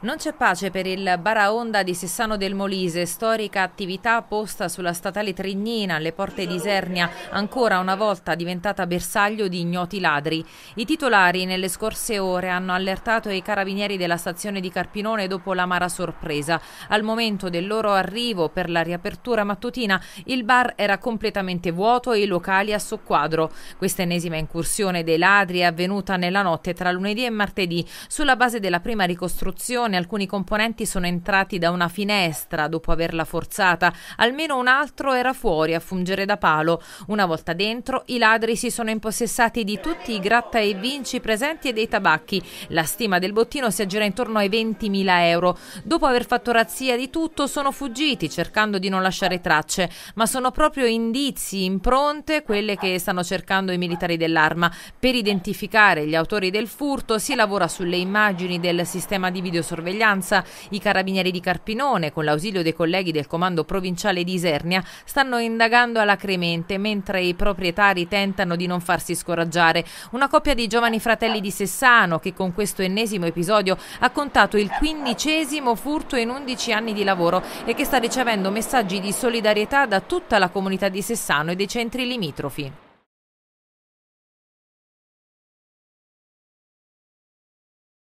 Non c'è pace per il Baraonda di Sessano del Molise, storica attività posta sulla statale Trignina alle porte di Isernia, ancora una volta diventata bersaglio di ignoti ladri. I titolari nelle scorse ore hanno allertato i carabinieri della stazione di Carpinone dopo la l'amara sorpresa. Al momento del loro arrivo per la riapertura mattutina il bar era completamente vuoto e i locali a soqquadro. Questa ennesima incursione dei ladri è avvenuta nella notte tra lunedì e martedì sulla base della prima ricostruzione riunione alcuni componenti sono entrati da una finestra dopo averla forzata, almeno un altro era fuori a fungere da palo. Una volta dentro i ladri si sono impossessati di tutti i gratta e vinci presenti e dei tabacchi. La stima del bottino si aggira intorno ai 20.000 euro. Dopo aver fatto razzia di tutto sono fuggiti cercando di non lasciare tracce, ma sono proprio indizi, impronte, quelle che stanno cercando i militari dell'arma. Per identificare gli autori del furto si lavora sulle immagini del sistema di videosorveglianza sorveglianza, i carabinieri di Carpinone, con l'ausilio dei colleghi del comando provinciale di Isernia, stanno indagando alacremente mentre i proprietari tentano di non farsi scoraggiare. Una coppia di giovani fratelli di Sessano che con questo ennesimo episodio ha contato il quindicesimo furto in 11 anni di lavoro e che sta ricevendo messaggi di solidarietà da tutta la comunità di Sessano e dei centri limitrofi.